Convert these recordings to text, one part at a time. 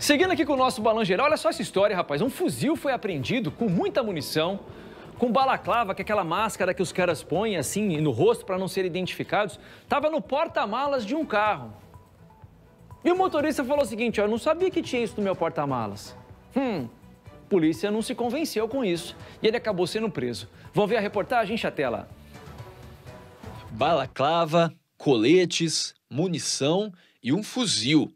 Seguindo aqui com o nosso Balanço Geral, olha só essa história, rapaz. Um fuzil foi apreendido com muita munição, com balaclava, que é aquela máscara que os caras põem assim no rosto para não serem identificados, estava no porta-malas de um carro. E o motorista falou o seguinte, ó, eu não sabia que tinha isso no meu porta-malas. Hum, polícia não se convenceu com isso e ele acabou sendo preso. Vão ver a reportagem, Chatela? Balaclava, coletes, munição e um fuzil.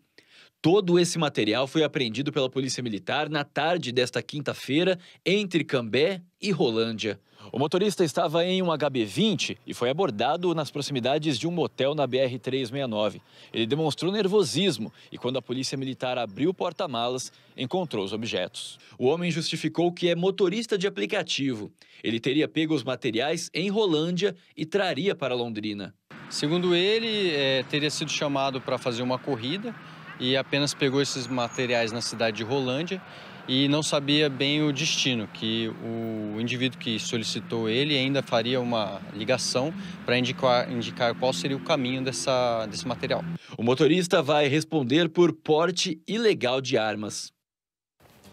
Todo esse material foi apreendido pela Polícia Militar na tarde desta quinta-feira, entre Cambé e Rolândia. O motorista estava em um HB20 e foi abordado nas proximidades de um motel na BR-369. Ele demonstrou nervosismo e, quando a Polícia Militar abriu o porta-malas, encontrou os objetos. O homem justificou que é motorista de aplicativo. Ele teria pego os materiais em Rolândia e traria para Londrina. Segundo ele, é, teria sido chamado para fazer uma corrida e apenas pegou esses materiais na cidade de Rolândia e não sabia bem o destino, que o indivíduo que solicitou ele ainda faria uma ligação para indicar, indicar qual seria o caminho dessa, desse material. O motorista vai responder por porte ilegal de armas.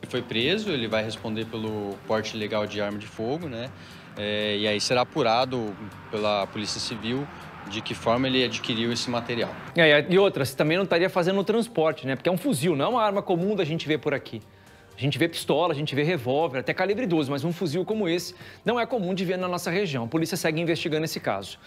Ele foi preso, ele vai responder pelo porte ilegal de arma de fogo, né? É, e aí será apurado pela Polícia Civil de que forma ele adquiriu esse material. É, e outra, você também não estaria fazendo o transporte, né? Porque é um fuzil, não é uma arma comum da gente ver por aqui. A gente vê pistola, a gente vê revólver, até calibre 12, mas um fuzil como esse não é comum de ver na nossa região. A polícia segue investigando esse caso.